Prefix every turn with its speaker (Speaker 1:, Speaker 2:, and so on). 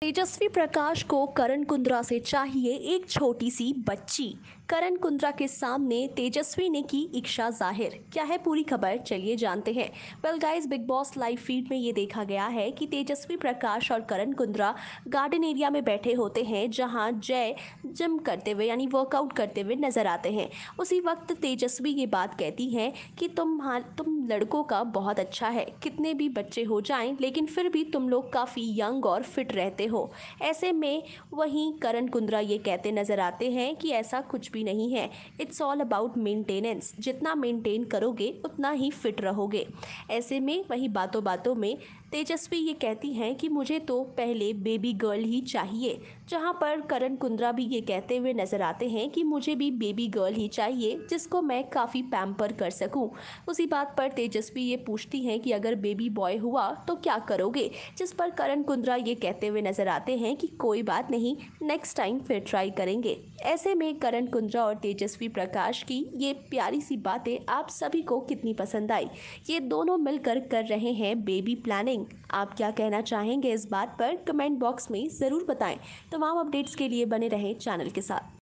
Speaker 1: तेजस्वी प्रकाश को करण कुंद्रा से चाहिए एक छोटी सी बच्ची करण कुंद्रा के सामने तेजस्वी ने की इच्छा जाहिर क्या है पूरी खबर चलिए जानते हैं well guys Bigg Boss live feed में ये देखा गया है कि तेजस्वी प्रकाश और करण कुंद्रा गार्डन एरिया में बैठे होते हैं जहां जय जिम करते हुए यानी वर्कआउट करते हुए नजर आते हैं उसी वक्त तेजस्वी ये बात कहती है कि तुम तुम लड़कों का बहुत अच्छा है कितने भी बच्चे हो जाए लेकिन फिर भी तुम लोग काफ़ी यंग और फिट रहते सकते हो ऐसे में वहीं करण कुंद्रा ये कहते नज़र आते हैं कि ऐसा कुछ भी नहीं है इट्स ऑल अबाउट मेंटेनेंस जितना मेंटेन करोगे उतना ही फिट रहोगे ऐसे में वही बातों बातों में तेजस्वी ये कहती हैं कि मुझे तो पहले बेबी गर्ल ही चाहिए जहाँ पर करण कुंद्रा भी ये कहते हुए नज़र आते हैं कि मुझे भी बेबी गर्ल ही चाहिए जिसको मैं काफ़ी पैम्पर कर सकूं उसी बात पर तेजस्वी ये पूछती हैं कि अगर बेबी बॉय हुआ तो क्या करोगे जिस पर करण कुंद्रा ये कहते हुए नजर नजर आते हैं कि कोई बात नहीं नेक्स्ट टाइम फिर ट्राई करेंगे ऐसे में करण कुंद्रा और तेजस्वी प्रकाश की ये प्यारी सी बातें आप सभी को कितनी पसंद आई ये दोनों मिलकर कर रहे हैं बेबी प्लानिंग आप क्या कहना चाहेंगे इस बात पर कमेंट बॉक्स में ज़रूर बताएं तमाम अपडेट्स के लिए बने रहें चैनल के साथ